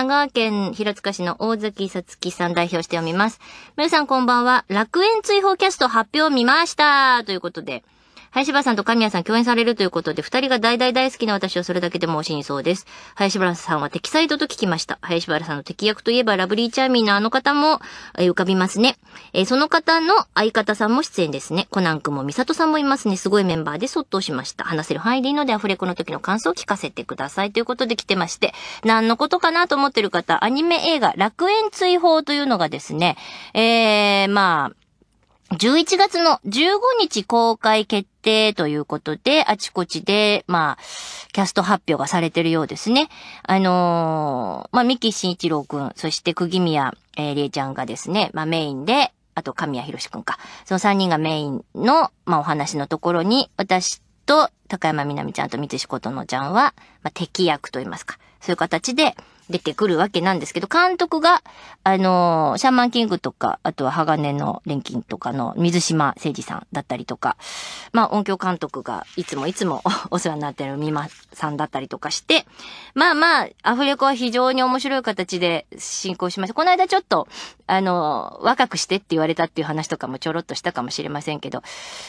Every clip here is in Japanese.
神奈川県平塚市の大崎さつきさん代表して読みます。皆さんこんばんは。楽園追放キャスト発表見ましたということで。林原さんと神谷さん共演されるということで、二人が大大大好きな私はそれだけでもしにそうです。林原さんは敵サイドと聞きました。林原さんの敵役といえばラブリーチャーミーのあの方も、え浮かびますね。えその方の相方さんも出演ですね。コナン君も美里さんもいますね。すごいメンバーでそっとしました。話せる範囲でいいのでアフレコの時の感想を聞かせてください。ということで来てまして、何のことかなと思ってる方、アニメ映画楽園追放というのがですね、えー、まあ、11月の15日公開決で、ということで、あちこちで、まあ、キャスト発表がされてるようですね。あのー、まあ、三木慎一郎くん、そして釘宮、えりえちゃんがですね、まあ、メインで、あと神谷博士くんか。その3人がメインの、まあ、お話のところに、私と高山みなみちゃんと三石琴乃ちゃんは、まあ、敵役といいますか、そういう形で、出てくるわけなんですけど、監督が、あのー、シャーマンキングとか、あとは鋼の錬金とかの水島誠二さんだったりとか、まあ音響監督がいつもいつも お世話になってる美馬さんだったりとかして、まあまあ、アフレコは非常に面白い形で進行しました。この間ちょっと、あのー、若くしてって言われたっていう話とかもちょろっとしたかもしれませんけど、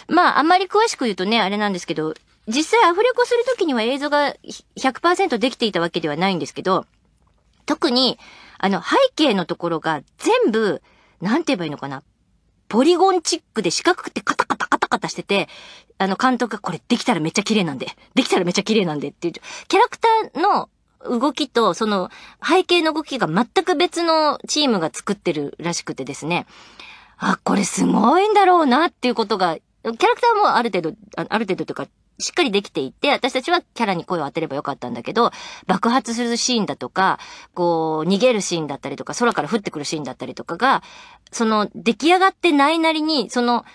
まああまり詳しく言うとね、あれなんですけど、実際アフレコするときには映像が100%できていたわけではないんですけど、特に、あの、背景のところが全部、なんて言えばいいのかな。ポリゴンチックで四角くてカタカタカタカタしてて、あの、監督がこれできたらめっちゃ綺麗なんで、できたらめっちゃ綺麗なんでっていう、キャラクターの動きと、その背景の動きが全く別のチームが作ってるらしくてですね。あ、これすごいんだろうなっていうことが、キャラクターもある程度、ある程度というか、しっかりできていて、私たちはキャラに声を当てればよかったんだけど、爆発するシーンだとか、こう、逃げるシーンだったりとか、空から降ってくるシーンだったりとかが、その、出来上がってないなりに、その、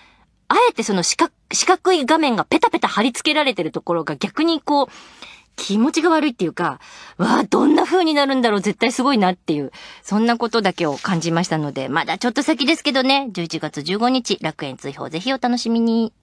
あえてその四角、四角い画面がペタペタ貼り付けられてるところが逆にこう、気持ちが悪いっていうか、わあ、どんな風になるんだろう、絶対すごいなっていう、そんなことだけを感じましたので、まだちょっと先ですけどね、11月15日、楽園追放ぜひお楽しみに。